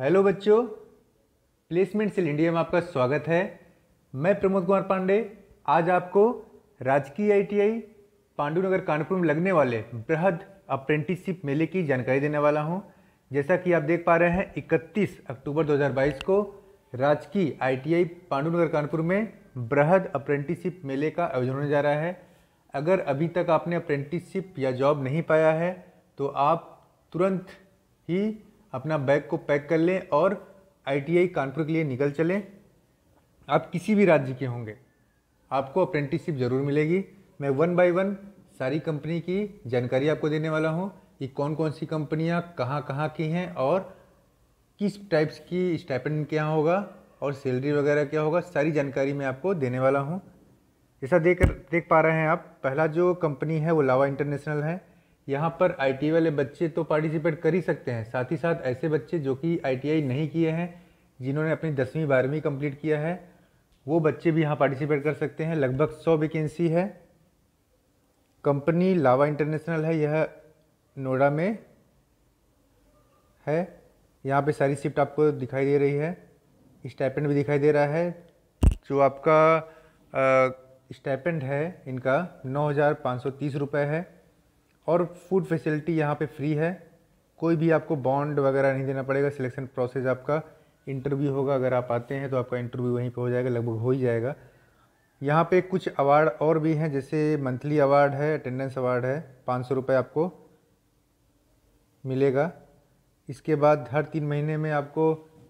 hello बच्चों placement cell India में आपका स्वागत है मैं प्रमोद कुमार पांडे आज आपको राजकीय आईटीआई पांडुनगर कानपुर में लगने वाले बृहद अप्रेंटिसशिप मेले की जानकारी देने वाला हूं जैसा कि आप देख पा रहे हैं 31 अक्टूबर 2022 को राजकीय आईटीआई पांडुनगर कानपुर में बृहद अप्रेंटिसशिप मेले का आयोजन होने जा रहा है अगर अभी तक आपने अप्रेंटिसशिप या जॉब नहीं पाया है तो आप तुरंत ही अपना बैग को पैक कर लें और आईटीआई कानपुर के लिए निकल चलें आप किसी भी राज्य के होंगे आपको अप्रेंटिसशिप ज़रूर मिलेगी मैं वन बाय वन सारी कंपनी की जानकारी आपको देने वाला हूँ कि कौन कौन सी कंपनियाँ कहाँ कहाँ की हैं और किस टाइप्स की स्टाइपेंड क्या होगा और सैलरी वगैरह क्या होगा सारी जानकारी मैं आपको देने वाला हूँ जैसा देख देख पा रहे हैं आप पहला जो कंपनी है वो लावा इंटरनेशनल है यहाँ पर आई वाले बच्चे तो पार्टिसिपेट कर ही सकते हैं साथ ही साथ ऐसे बच्चे जो कि आई नहीं किए हैं जिन्होंने अपनी दसवीं बारहवीं कंप्लीट किया है वो बच्चे भी यहाँ पार्टिसिपेट कर सकते हैं लगभग सौ वैकेंसी है कंपनी लावा इंटरनेशनल है यह नोएडा में है यहाँ पे सारी शिफ्ट आपको दिखाई दे रही है स्टैपेंड भी दिखाई दे रहा है जो आपका स्टैपेंड है इनका नौ हज़ार पाँच सौ तीस रुपये है और फूड फैसिलिटी यहाँ पे फ्री है कोई भी आपको बॉन्ड वगैरह नहीं देना पड़ेगा सिलेक्शन प्रोसेस आपका इंटरव्यू होगा अगर आप आते हैं तो आपका इंटरव्यू वहीं पे हो जाएगा लगभग हो ही जाएगा यहाँ पे कुछ अवार्ड और भी हैं जैसे मंथली अवार्ड है अटेंडेंस अवार्ड है पाँच सौ रुपये आपको मिलेगा इसके बाद हर तीन महीने में आपको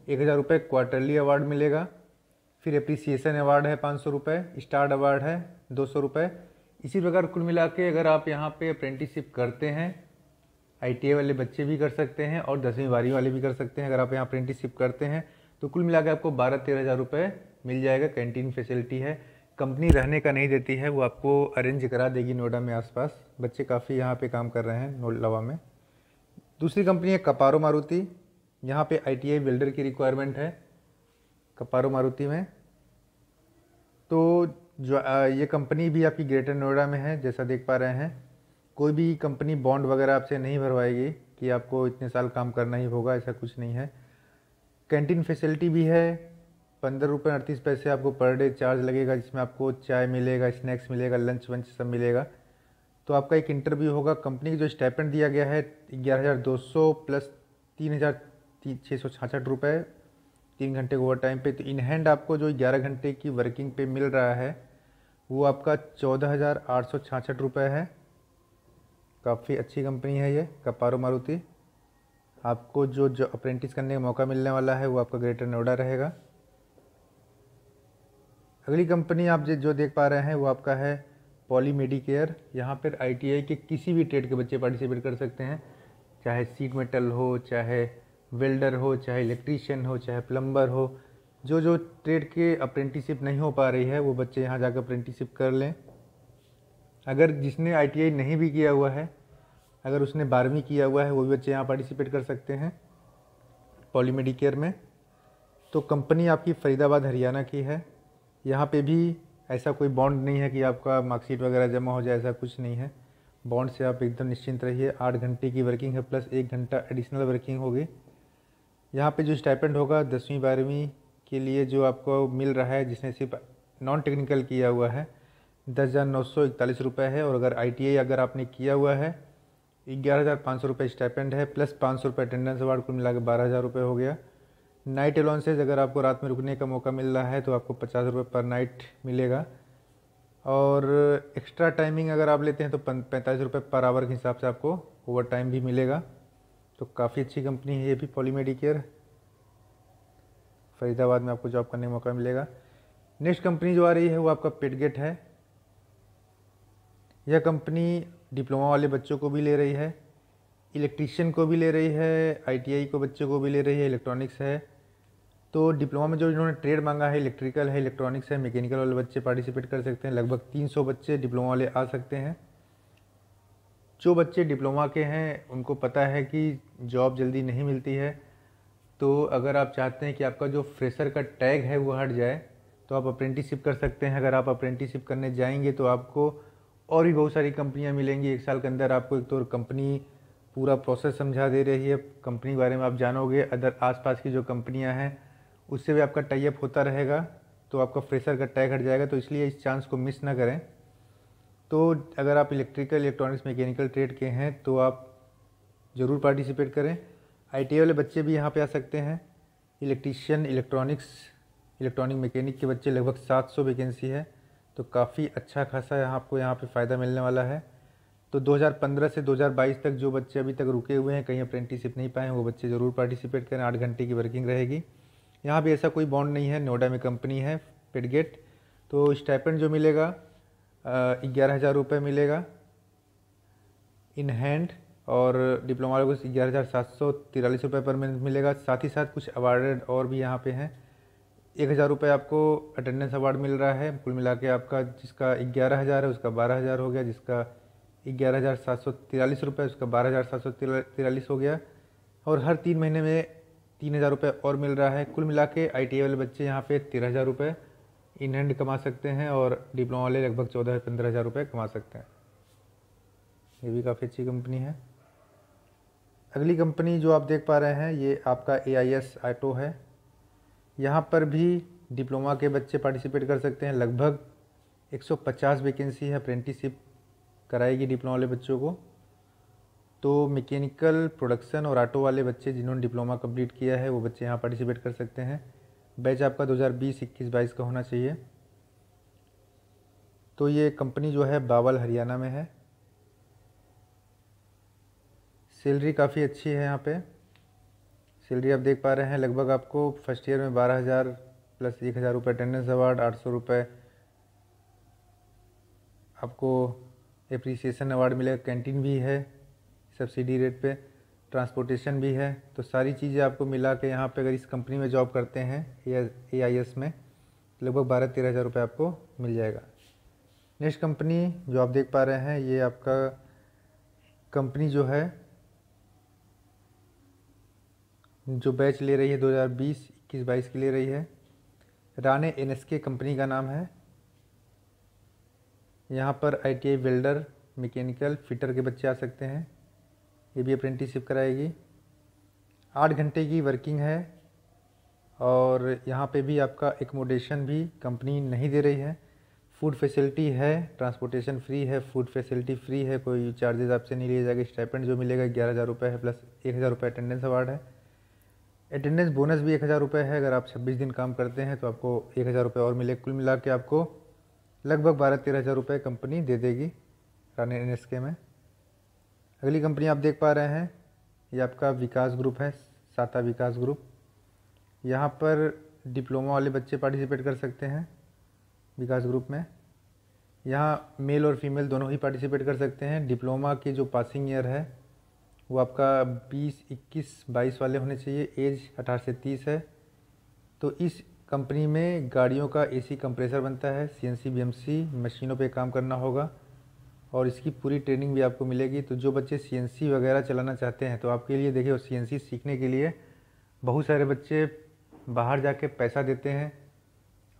एक हज़ार रुपये क्वार्टरली अवार्ड मिलेगा फिर अप्रिसिएसन अवार्ड है पाँच सौ रुपये स्टार्ट अवार्ड है दो सौ रुपये इसी प्रकार कुल मिला के अगर आप यहाँ पे अप्रेंटिसशिप करते हैं आई वाले बच्चे भी कर सकते हैं और दसवीं बारहवीं वाले भी कर सकते हैं अगर आप यहाँ अप्रेंटिसशिप करते हैं तो कुल मिला के आपको बारह तेरह हज़ार रुपये मिल जाएगा कैंटीन फैसिलिटी है कंपनी रहने का नहीं देती है वो आपको अरेंज करा देगी नोएडा में आसपास बच्चे काफ़ी यहाँ पर काम कर रहे हैं नोलवा में दूसरी कंपनी है कपारो मारुति यहाँ पे आई बिल्डर की रिक्वायरमेंट है कपारो मारुति में तो जो ये कंपनी भी आपकी ग्रेटर नोएडा में है जैसा देख पा रहे हैं कोई भी कंपनी बॉन्ड वगैरह आपसे नहीं भरवाएगी कि आपको इतने साल काम करना ही होगा ऐसा कुछ नहीं है कैंटीन फैसिलिटी भी है पंद्रह रुपये अड़तीस पैसे आपको पर डे चार्ज लगेगा जिसमें आपको चाय मिलेगा स्नैक्स मिलेगा लंच वंच सब मिलेगा तो आपका एक इंटरव्यू होगा कंपनी का जो स्टैपेंट दिया गया है ग्यारह हज़ार दो सौ प्लस तीन हज़ार छः सौ छाछठ रुपये तीन घंटे ओवर टाइम पे तो इन हैंड आपको जो ग्यारह घंटे की वर्किंग पे मिल रहा है वो आपका चौदह हज़ार आठ सौ छाछठ रुपये है काफ़ी अच्छी कंपनी है ये कपारो मारुति आपको जो जो अप्रेंटिस करने का मौका मिलने वाला है वो आपका ग्रेटर नोएडा रहेगा अगली कंपनी आप जो देख पा रहे हैं वो आपका है पॉली मेडिकेयर यहाँ पर आईटीआई के किसी भी ट्रेड के बच्चे पार्टिसिपेट कर सकते हैं चाहे सीट मेटल हो चाहे वेल्डर हो चाहे इलेक्ट्रीशियन हो चाहे प्लम्बर हो जो जो ट्रेड के अप्रेंटिसिप नहीं हो पा रही है वो बच्चे यहाँ जाकर अप्रेंटिसिप कर लें अगर जिसने आई नहीं भी किया हुआ है अगर उसने बारहवीं किया हुआ है वो भी बच्चे यहाँ पार्टिसिपेट कर सकते हैं पॉलीमेडिकेयर में तो कंपनी आपकी फरीदाबाद हरियाणा की है यहाँ पे भी ऐसा कोई बॉन्ड नहीं है कि आपका मार्कशीट वगैरह जमा हो जाए ऐसा कुछ नहीं है बॉन्ड से आप एकदम निश्चिंत रहिए आठ घंटे की वर्किंग है प्लस एक घंटा एडिशनल वर्किंग होगी यहाँ पे जो स्टाइपेंड होगा दसवीं बारहवीं के लिए जो आपको मिल रहा है जिसने सिर्फ नॉन टेक्निकल किया हुआ है दस हज़ार नौ सौ इकतालीस रुपये है और अगर आई अगर आपने किया हुआ है ग्यारह हज़ार पाँच सौ रुपये स्टैपेंड है प्लस पाँच सौ रुपये अटेंडेंस अवार्ड कुल मिला के बारह हज़ार रुपये हो गया नाइट अलाउंसेज अगर आपको रात में रुकने का मौका मिल रहा है तो आपको पचास रुपये पर नाइट मिलेगा और एक्स्ट्रा टाइमिंग अगर आप लेते हैं तो पैंतालीस रुपये पर आवर के हिसाब से आपको ओवर टाइम भी मिलेगा तो काफ़ी अच्छी कंपनी है ये भी पॉली मेडिकेयर फरीदाबाद में आपको जॉब करने का मौका मिलेगा नेक्स्ट कंपनी जो आ रही है वो आपका पेटगेट है यह कंपनी डिप्लोमा वाले बच्चों को भी ले रही है इलेक्ट्रीशियन को भी ले रही है आईटीआई को बच्चों को भी ले रही है इलेक्ट्रॉनिक्स है तो डिप्लोमा में जो इन्होंने ट्रेड मांगा है इलेक्ट्रिकल है इलेक्ट्रॉनिक्स है मैकेनिकल वाले बच्चे पार्टिसिपेट कर सकते हैं लगभग 300 बच्चे डिप्लोमा वाले आ सकते हैं जो बच्चे डिप्लोमा के हैं उनको पता है कि जॉब जल्दी नहीं मिलती है तो अगर आप चाहते हैं कि आपका जो फ्रेशर का टैग है वो हट जाए तो आप अप्रेंटिसिप कर सकते हैं अगर आप अप्रेंटिसिप करने जाएंगे तो आपको और भी बहुत सारी कंपनियां मिलेंगी एक साल के अंदर आपको एक तो कंपनी पूरा प्रोसेस समझा दे रही है कंपनी के बारे में आप जानोगे अदर आसपास की जो कंपनियां हैं उससे भी आपका टाइप होता रहेगा तो आपका फ्रेशर का टैग हट जाएगा तो इसलिए इस चांस को मिस ना करें तो अगर आप इलेक्ट्रिकल इलेक्ट्रॉनिक्स मैकेनिकल ट्रेड के हैं तो आप ज़रूर पार्टिसिपेट करें आई वाले बच्चे भी यहाँ पे आ सकते हैं इलेक्ट्रीशियन इलेक्ट्रॉनिक्स इलेक्ट्रॉनिक मैकेनिक के बच्चे लगभग सात सौ वैकेंसी है तो काफ़ी अच्छा खासा यहाँ आपको यहाँ पे फ़ायदा मिलने वाला है तो 2015 से 2022 तक जो बच्चे अभी तक रुके हुए हैं कहीं अप्रेंटिसिप नहीं पाए हैं वो बच्चे ज़रूर पार्टिसिपेट करें आठ घंटे की वर्किंग रहेगी यहाँ भी ऐसा कोई बॉन्ड नहीं है नोएडा में कंपनी है पेडगेट तो स्टाइपेंड जो मिलेगा ग्यारह हज़ार रुपये मिलेगा इन हैंड और डिप्लोमा वाले को ग्यारह हज़ार सात सौ तिरालीस रुपये पर मंथ मिलेगा साथ ही साथ कुछ अवार्डेड और भी यहाँ पे हैं एक हज़ार रुपये आपको अटेंडेंस अवार्ड मिल रहा है कुल मिला के आपका जिसका ग्यारह हज़ार है उसका बारह हज़ार हो गया जिसका ग्यारह हज़ार सात सौ तिरालीस रुपये उसका बारह हज़ार सात सौ तिरालीस हो गया और हर तीन महीने में तीन हज़ार रुपये और मिल रहा है कुल मिला के आई टी वाले बच्चे यहाँ पे तेरह हज़ार रुपये इन हैंड कमा सकते हैं और डिप्लोमा वाले लगभग चौदह पंद्रह हज़ार रुपये कमा सकते हैं ये भी काफ़ी अच्छी कंपनी है अगली कंपनी जो आप देख पा रहे हैं ये आपका ए आई एस आटो है यहाँ पर भी डिप्लोमा के बच्चे पार्टिसिपेट कर सकते हैं लगभग 150 वैकेंसी है अप्रेंटिसिप कराएगी डिप्लोमा वाले बच्चों को तो मैकेनिकल प्रोडक्शन और आटो वाले बच्चे जिन्होंने डिप्लोमा कंप्लीट किया है वो बच्चे यहाँ पार्टिसिपेट कर सकते हैं बैच आपका 2020 हज़ार 22 का होना चाहिए तो ये कंपनी जो है बावल हरियाणा में है सैलरी काफ़ी अच्छी है यहाँ पे सैलरी आप देख पा रहे हैं लगभग आपको फर्स्ट ईयर में बारह हज़ार प्लस एक हज़ार रुपये अटेंडेंस अवार्ड आठ सौ रुपये आपको एप्रिसिएशन अवार्ड मिलेगा कैंटीन भी है सब्सिडी रेट पे ट्रांसपोर्टेशन भी है तो सारी चीज़ें आपको मिला के यहाँ पे अगर इस कंपनी में जॉब करते हैं ए आई एस में तो लगभग बारह तेरह हज़ार रुपये आपको मिल जाएगा नेक्स्ट कंपनी जो आप देख पा रहे हैं ये आपका कंपनी जो है जो बैच ले रही है 2020 इक्कीस बाईस की ले रही है राने एनएसके कंपनी का नाम है यहाँ पर आईटीआई वेल्डर मैकेनिकल फिटर के बच्चे आ सकते हैं ये भी अप्रेंटिसशिप कराएगी आठ घंटे की वर्किंग है और यहाँ पे भी आपका एकोमोडेशन भी कंपनी नहीं दे रही है फूड फैसिलिटी है ट्रांसपोर्टेशन फ्री है फूड फैसिलिटी फ्री है कोई चार्जेज़ आपसे नहीं लिए जाएगा स्टाइपेंट जो मिलेगा ग्यारह हज़ार रुपये है प्लस एक हज़ार रुपये अटेंडेंस अवार्ड है अटेंडेंस बोनस भी एक हज़ार रुपये है अगर आप छब्बीस दिन काम करते हैं तो आपको एक हज़ार रुपये और मिले कुल मिला के आपको लगभग बारह तेरह हज़ार रुपये कंपनी दे देगी रानी एन एस के में अगली कंपनी आप देख पा रहे हैं ये आपका विकास ग्रुप है साता विकास ग्रुप यहाँ पर डिप्लोमा वाले बच्चे पार्टिसिपेट कर सकते हैं विकास ग्रुप में यहाँ मेल और फीमेल दोनों ही पार्टिसिपेट कर सकते हैं डिप्लोमा की जो पासिंग ईयर है वो आपका 20, 21, 22 वाले होने चाहिए एज 18 से 30 है तो इस कंपनी में गाड़ियों का एसी कंप्रेसर बनता है सीएनसी बीएमसी मशीनों पे काम करना होगा और इसकी पूरी ट्रेनिंग भी आपको मिलेगी तो जो बच्चे सीएनसी वगैरह चलाना चाहते हैं तो आपके लिए देखिए सीएनसी सीखने के लिए बहुत सारे बच्चे बाहर जाके पैसा देते हैं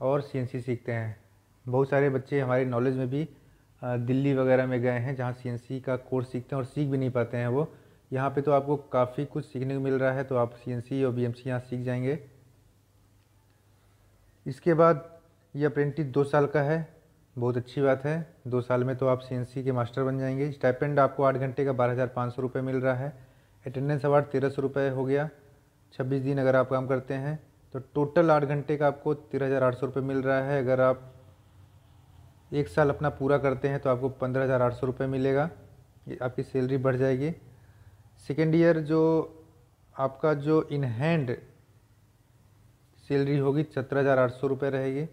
और सी सीखते हैं बहुत सारे बच्चे हमारे नॉलेज में भी दिल्ली वगैरह में गए हैं जहाँ सी का कोर्स सीखते हैं और सीख भी नहीं पाते हैं वो यहाँ पे तो आपको काफ़ी कुछ सीखने को मिल रहा है तो आप सी और बी एम यहाँ सीख जाएंगे इसके बाद ये अप्रेंटिस दो साल का है बहुत अच्छी बात है दो साल में तो आप सी के मास्टर बन जाएंगे स्टाइपेंड आपको आठ घंटे का बारह हज़ार पाँच सौ रुपये मिल रहा है अटेंडेंस अवार्ड तेरह सौ रुपये हो गया छब्बीस दिन अगर आप काम करते हैं तो टोटल आठ घंटे का आपको तेरह हज़ार आठ सौ रुपये मिल रहा है अगर आप एक साल अपना पूरा करते हैं तो आपको पंद्रह हज़ार आठ सौ रुपये मिलेगा आपकी सैलरी बढ़ जाएगी सेकेंड ईयर जो आपका जो इन हैंड सैलरी होगी सत्रह हज़ार आठ सौ रुपये रहेगी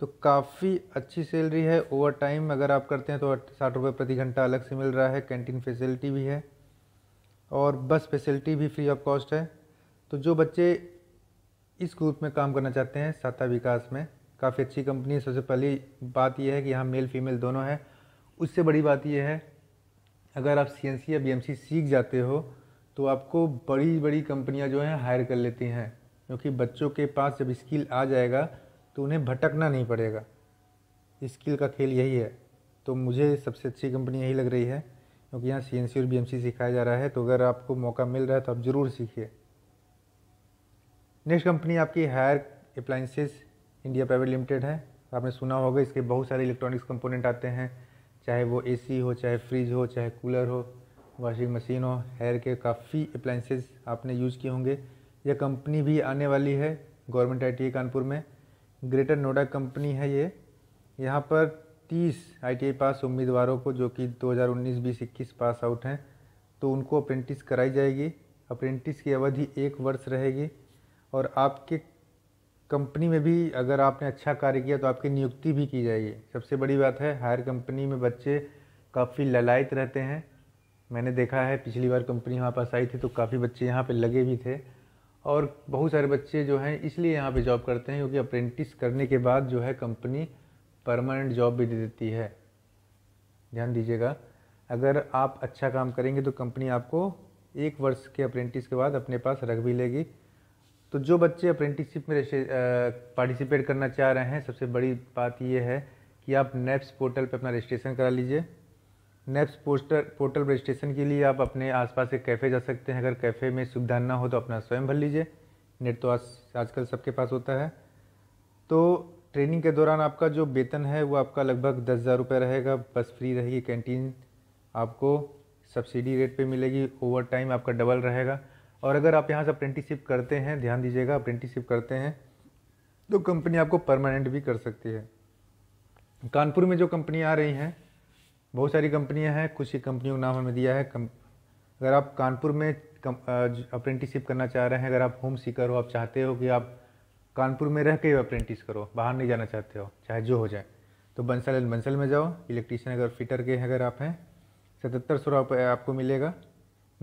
तो काफ़ी अच्छी सैलरी है ओवर टाइम अगर आप करते हैं तो साठ रुपये प्रति घंटा अलग से मिल रहा है कैंटीन फैसिलिटी भी है और बस फैसिलिटी भी फ्री ऑफ कॉस्ट है तो जो बच्चे इस ग्रुप में काम करना चाहते हैं साता विकास में काफ़ी अच्छी कंपनी है सबसे पहली बात यह है कि यहाँ मेल फीमेल दोनों है उससे बड़ी बात यह है अगर आप सी या बी सीख जाते हो तो आपको बड़ी बड़ी कंपनियां जो हैं हायर कर लेती हैं क्योंकि बच्चों के पास जब स्किल आ जाएगा तो उन्हें भटकना नहीं पड़ेगा स्किल का खेल यही है तो मुझे सबसे अच्छी कंपनी यही लग रही है क्योंकि यहाँ सी और बी सिखाया जा रहा है तो अगर आपको मौका मिल रहा है तो आप ज़रूर सीखिए नेक्स्ट कंपनी आपकी Haier appliances India private limited है आपने सुना होगा इसके बहुत सारे इलेक्ट्रॉनिक्स कंपोनेंट आते हैं चाहे वो एसी हो चाहे फ्रिज हो चाहे कूलर हो वॉशिंग मशीन हो हेयर के काफ़ी अप्लाइंसेस आपने यूज़ किए होंगे यह कंपनी भी आने वाली है गवर्नमेंट आई e कानपुर में ग्रेटर नोएडा कंपनी है ये यहाँ पर 30 आई e पास उम्मीदवारों को जो कि 2019 बीस इक्कीस पास आउट हैं तो उनको अप्रेंटिस कराई जाएगी अप्रेंटिस की अवधि एक वर्ष रहेगी और आपके कंपनी में भी अगर आपने अच्छा कार्य किया तो आपकी नियुक्ति भी की जाएगी सबसे बड़ी बात है हायर कंपनी में बच्चे काफ़ी ललायत रहते हैं मैंने देखा है पिछली बार कंपनी हमारे पास आई थी तो काफ़ी बच्चे यहाँ पे लगे भी थे और बहुत सारे बच्चे जो हैं इसलिए यहाँ पे जॉब करते हैं क्योंकि अप्रेंटिस करने के बाद जो है कंपनी परमानेंट जॉब भी दे देती है ध्यान दीजिएगा अगर आप अच्छा काम करेंगे तो कंपनी आपको एक वर्ष के अप्रेंटिस के बाद अपने पास रख भी लेगी तो जो बच्चे अप्रेंटिसशिप में पार्टिसिपेट करना चाह रहे हैं सबसे बड़ी बात यह है कि आप नेप्स पोर्टल पर अपना रजिस्ट्रेशन करा लीजिए नेप्स पोस्टर पोर्टल रजिस्ट्रेशन के लिए आप अपने आसपास के कैफ़े जा सकते हैं अगर कैफ़े में सुविधा ना हो तो अपना स्वयं भर लीजिए नेट तो आज आजकल सबके पास होता है तो ट्रेनिंग के दौरान आपका जो वेतन है वो आपका लगभग दस हज़ार रुपये रहेगा बस फ्री रहेगी कैंटीन आपको सब्सिडी रेट पे मिलेगी ओवर टाइम आपका डबल रहेगा और अगर आप यहाँ से अप्रेंटिसिप करते हैं ध्यान दीजिएगा अप्रेंटिसिप करते हैं तो कंपनी आपको परमानेंट भी कर सकती है कानपुर में जो कंपनियाँ आ रही हैं बहुत सारी कंपनियाँ हैं कुछ ही कंपनियों का नाम हमें दिया है कम, अगर आप कानपुर में अप्रेंटिसिप करना चाह रहे हैं अगर आप होम सीकर हो आप चाहते हो कि आप कानपुर में रह के अप्रेंटिस करो बाहर नहीं जाना चाहते हो चाहे जो हो जाए तो बंसल एंड बंसल में जाओ इलेक्ट्रीशियन अगर फिटर के अगर आप हैं सतहत्तर सौ रुपये आपको मिलेगा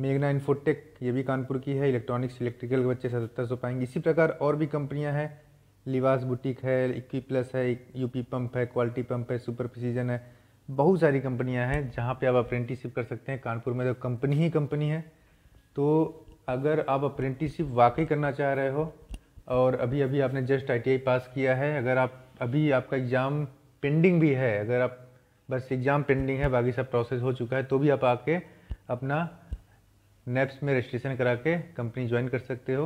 मेघना इन्फोटेक ये भी कानपुर की है इलेक्ट्रॉनिक्स इलेक्ट्रिकल के बच्चे सतहत्तर सौ पाएंगे इसी प्रकार और भी कंपनियां हैं लिवास बुटीक है इक्वी प्लस है यूपी पंप है क्वालिटी पंप है सुपर प्रिसीजन है बहुत सारी कंपनियां हैं जहाँ पे आप अप्रेंटिसशिप कर सकते हैं कानपुर में तो कंपनी ही कंपनी है तो अगर आप अप्रेंटिसशिप वाकई करना चाह रहे हो और अभी अभी आपने जस्ट आई पास किया है अगर आप अभी आपका एग्ज़ाम पेंडिंग भी है अगर आप बस एग्ज़ाम पेंडिंग है बाकी सब प्रोसेस हो चुका है तो भी आप आके अपना नेप्स में रजिस्ट्रेशन करा के कंपनी ज्वाइन कर सकते हो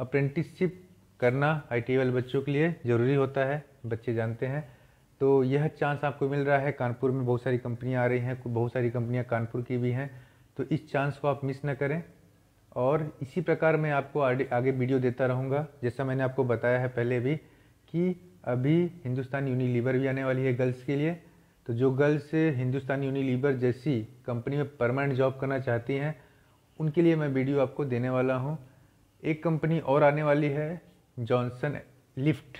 अप्रेंटिसशिप करना आई e वाले बच्चों के लिए ज़रूरी होता है बच्चे जानते हैं तो यह चांस आपको मिल रहा है कानपुर में बहुत सारी कंपनियां आ रही हैं बहुत सारी कंपनियां कानपुर की भी हैं तो इस चांस को आप मिस ना करें और इसी प्रकार मैं आपको आगे वीडियो देता रहूँगा जैसा मैंने आपको बताया है पहले भी कि अभी हिंदुस्तान यूनिलीवर भी आने वाली है गर्ल्स के लिए तो जो गर्ल्स हिंदुस्तान यूनिलीवर जैसी कंपनी में परमानेंट जॉब करना चाहती हैं उनके लिए मैं वीडियो आपको देने वाला हूँ एक कंपनी और आने वाली है जॉनसन लिफ्ट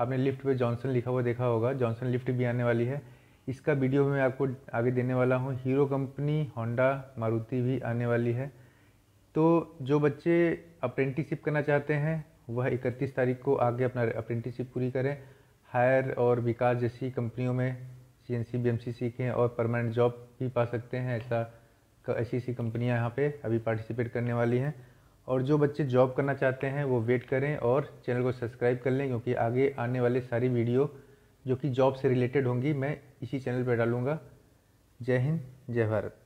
आपने लिफ्ट पे जॉनसन लिखा हुआ देखा होगा जॉनसन लिफ्ट भी आने वाली है इसका वीडियो मैं आपको आगे देने वाला हूँ हीरो कंपनी होंडा मारुति भी आने वाली है तो जो बच्चे अप्रेंटिसिप करना चाहते हैं वह इकतीस तारीख को आगे अपना अप्रेंटिसिप पूरी करें हायर और विकास जैसी कंपनियों में C N C B M C सीखें और परमानेंट जॉब भी पा सकते हैं ऐसा ऐसी ऐसी कंपनियाँ यहाँ पे अभी पार्टिसिपेट करने वाली हैं और जो बच्चे जॉब करना चाहते हैं वो वेट करें और चैनल को सब्सक्राइब कर लें क्योंकि आगे आने वाले सारी वीडियो जो कि जॉब से रिलेटेड होंगी मैं इसी चैनल पर डालूँगा जय हिंद जय भारत